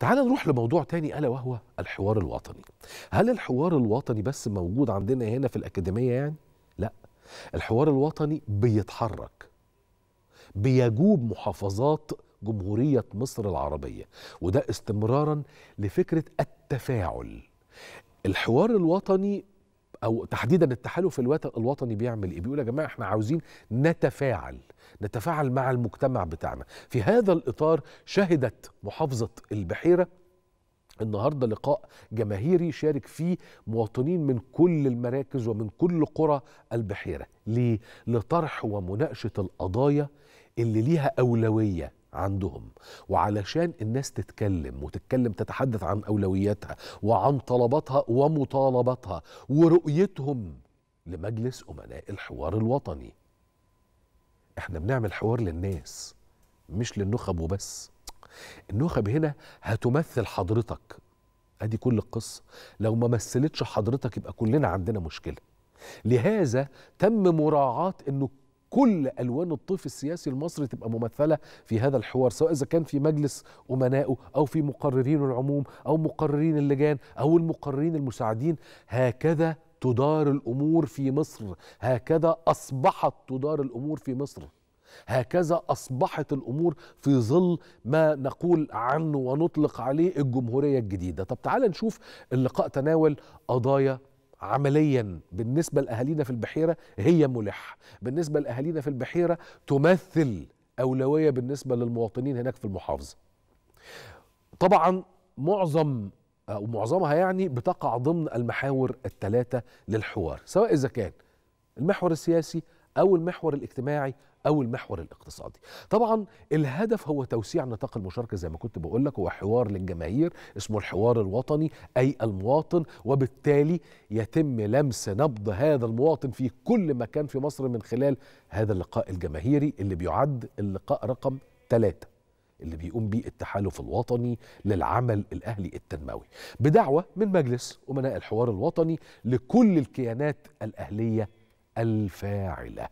تعال نروح لموضوع تاني ألا وهو الحوار الوطني هل الحوار الوطني بس موجود عندنا هنا في الأكاديمية يعني؟ لا الحوار الوطني بيتحرك بيجوب محافظات جمهورية مصر العربية وده استمرارا لفكرة التفاعل الحوار الوطني او تحديدا التحالف الوطني بيعمل ايه بيقول يا جماعه احنا عاوزين نتفاعل نتفاعل مع المجتمع بتاعنا في هذا الاطار شهدت محافظه البحيره النهارده لقاء جماهيري شارك فيه مواطنين من كل المراكز ومن كل قرى البحيره ليه لطرح ومناقشه القضايا اللي ليها اولويه عندهم وعلشان الناس تتكلم وتتكلم تتحدث عن اولوياتها وعن طلباتها ومطالباتها ورؤيتهم لمجلس امناء الحوار الوطني احنا بنعمل حوار للناس مش للنخب وبس النخب هنا هتمثل حضرتك ادي كل القصه لو ما مثلتش حضرتك يبقى كلنا عندنا مشكله لهذا تم مراعاه انه كل الوان الطيف السياسي المصري تبقى ممثله في هذا الحوار سواء اذا كان في مجلس امنائه او في مقررين العموم او مقررين اللجان او المقررين المساعدين هكذا تدار الامور في مصر هكذا اصبحت تدار الامور في مصر هكذا اصبحت الامور في ظل ما نقول عنه ونطلق عليه الجمهوريه الجديده طب تعال نشوف اللقاء تناول قضايا عمليا بالنسبة لأهالينا في البحيرة هي ملحة بالنسبة لأهالينا في البحيرة تمثل أولوية بالنسبة للمواطنين هناك في المحافظة طبعا معظم أو آه، معظمها يعني بتقع ضمن المحاور الثلاثة للحوار سواء إذا كان المحور السياسي أو المحور الاجتماعي أو المحور الاقتصادي طبعا الهدف هو توسيع نطاق المشاركة زي ما كنت بقول لك هو حوار للجماهير اسمه الحوار الوطني أي المواطن وبالتالي يتم لمس نبض هذا المواطن في كل مكان في مصر من خلال هذا اللقاء الجماهيري اللي بيعد اللقاء رقم ثلاثة اللي بيقوم به التحالف الوطني للعمل الأهلي التنموي بدعوة من مجلس أمناء الحوار الوطني لكل الكيانات الأهلية الفاعله